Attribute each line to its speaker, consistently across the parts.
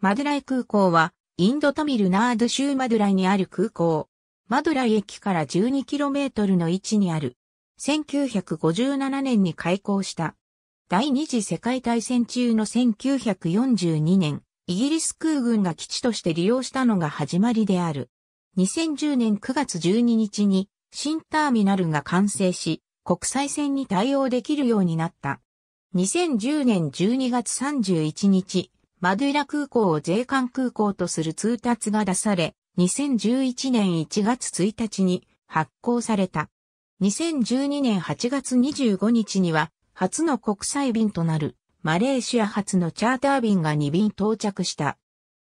Speaker 1: マドライ空港は、インドタミルナード州マドライにある空港。マドライ駅から 12km の位置にある。1957年に開港した。第二次世界大戦中の1942年、イギリス空軍が基地として利用したのが始まりである。2010年9月12日に新ターミナルが完成し、国際線に対応できるようになった。2010年12月31日、マドゥラ空港を税関空港とする通達が出され、2011年1月1日に発行された。2012年8月25日には、初の国際便となる、マレーシア発のチャーター便が2便到着した。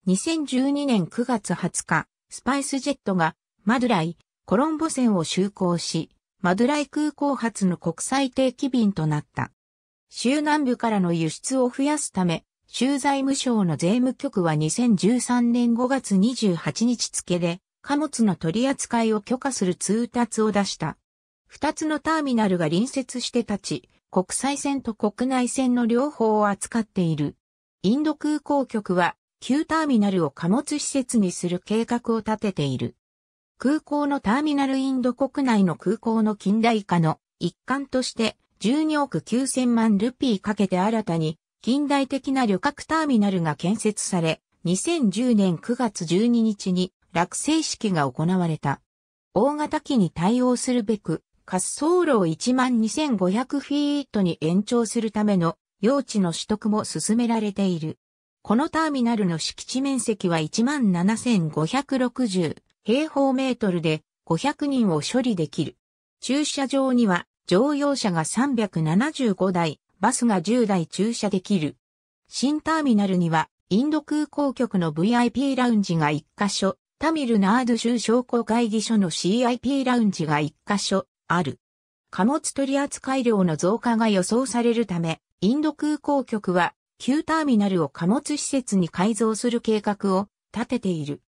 Speaker 1: 2012年9月20日、スパイスジェットが、マドライ、コロンボ線を就航し、マドライ空港発の国際定期便となった。州南部からの輸出を増やすため、州財務省の税務局は2013年5月28日付で、貨物の取り扱いを許可する通達を出した。二つのターミナルが隣接して立ち、国際線と国内線の両方を扱っている。インド空港局は、旧ターミナルを貨物施設にする計画を立てている。空港のターミナルインド国内の空港の近代化の一環として12億9000万ルピーかけて新たに近代的な旅客ターミナルが建設され、2010年9月12日に落成式が行われた。大型機に対応するべく、滑走路を12,500フィートに延長するための用地の取得も進められている。このターミナルの敷地面積は17,560平方メートルで500人を処理できる。駐車場には乗用車が375台、バスが10台駐車できる。新ターミナルには、インド空港局の VIP ラウンジが1カ所、タミルナード州商工会議所の CIP ラウンジが1カ所、ある。貨物取扱量の増加が予想されるため、インド空港局は、旧ターミナルを貨物施設に改造する計画を立てている。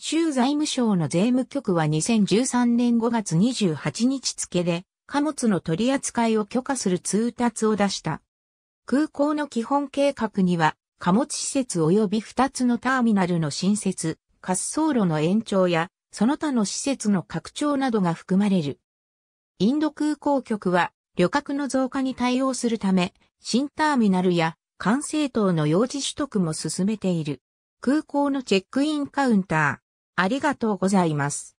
Speaker 1: 州財務省の税務局は2013年5月28日付で、貨物の取り扱いを許可する通達を出した。空港の基本計画には、貨物施設及び2つのターミナルの新設、滑走路の延長や、その他の施設の拡張などが含まれる。インド空港局は、旅客の増加に対応するため、新ターミナルや、管制塔の用事取得も進めている。空港のチェックインカウンター。ありがとうございます。